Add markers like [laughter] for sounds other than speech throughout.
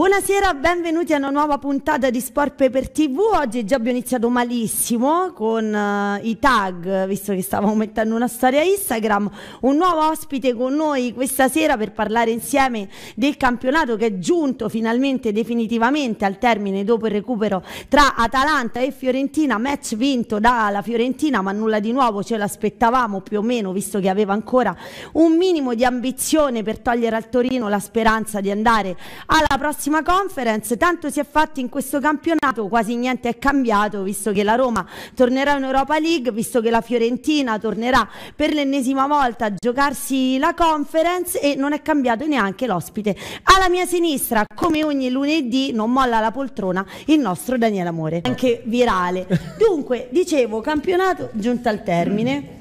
Buonasera, benvenuti a una nuova puntata di Sport Paper TV. Oggi già abbiamo iniziato malissimo con uh, i tag, visto che stavamo mettendo una storia Instagram. Un nuovo ospite con noi questa sera per parlare insieme del campionato che è giunto finalmente definitivamente al termine dopo il recupero tra Atalanta e Fiorentina. Match vinto dalla Fiorentina, ma nulla di nuovo, ce l'aspettavamo più o meno, visto che aveva ancora un minimo di ambizione per togliere al Torino la speranza di andare alla prossima prossima conference, tanto si è fatto in questo campionato, quasi niente è cambiato, visto che la Roma tornerà in Europa League, visto che la Fiorentina tornerà per l'ennesima volta a giocarsi la conference e non è cambiato neanche l'ospite. Alla mia sinistra, come ogni lunedì, non molla la poltrona il nostro Daniele Amore, anche virale. [laughs] Dunque, dicevo, campionato giunto al termine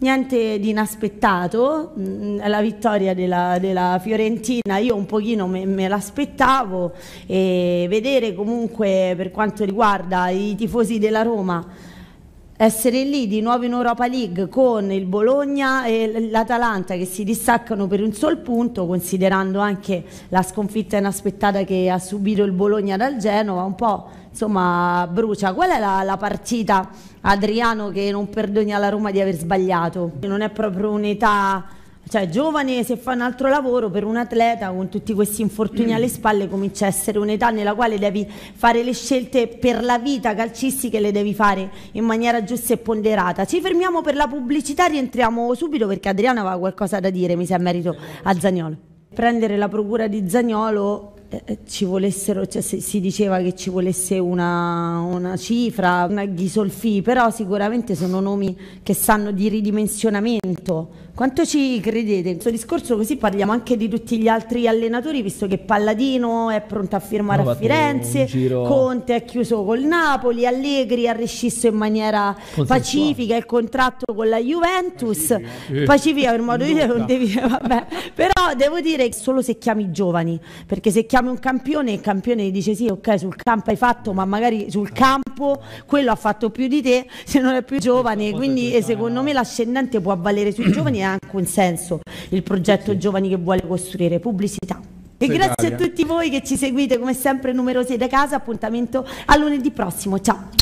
niente di inaspettato, mm, la vittoria della, della Fiorentina io un pochino me, me, l'aspettavo e vedere comunque per quanto riguarda i tifosi della Roma essere lì di nuovo in Europa League con il Bologna e l'Atalanta che si distaccano per un sol punto, considerando anche la sconfitta inaspettata che ha subito il Bologna dal Genova, un po' insomma brucia. Qual è la, la partita, Adriano, che non perdoni alla Roma di aver sbagliato? Non è proprio un'età cioè giovane se fa un altro lavoro per un atleta con tutti questi infortuni alle spalle comincia a essere un'età nella quale devi fare le scelte per la vita calcistica e le devi fare in maniera giusta e ponderata. Ci fermiamo per la pubblicità, rientriamo subito perché Adriana aveva qualcosa da dire, mi sa merito a Zagnolo. Prendere la procura di Zagnolo eh, ci volessero, cioè si diceva che ci volesse una, una cifra, una ghisolfi, però sicuramente sono nomi che sanno di ridimensionamento. Quanto ci credete? In questo discorso così parliamo anche di tutti gli altri allenatori, visto che Palladino è pronto a firmare no, a Firenze, giro... Conte è chiuso col Napoli, Allegri ha rescisso in maniera pacifica il contratto con la Juventus, pacifica, eh, pacifica per modo di dire, vabbè. però devo dire solo se chiami giovani, perché se chiami beccavi un campione e il campione gli dice sì ok sul campo hai fatto ma magari sul campo quello ha fatto più di te se non è più giovane quindi secondo me l'ascendente può avvalere sui giovani e ha anche un senso il progetto sì. giovani che vuole costruire pubblicità e Sei grazie Daria. a tutti voi che ci seguite come sempre numerosi da casa appuntamento a lunedì prossimo ciao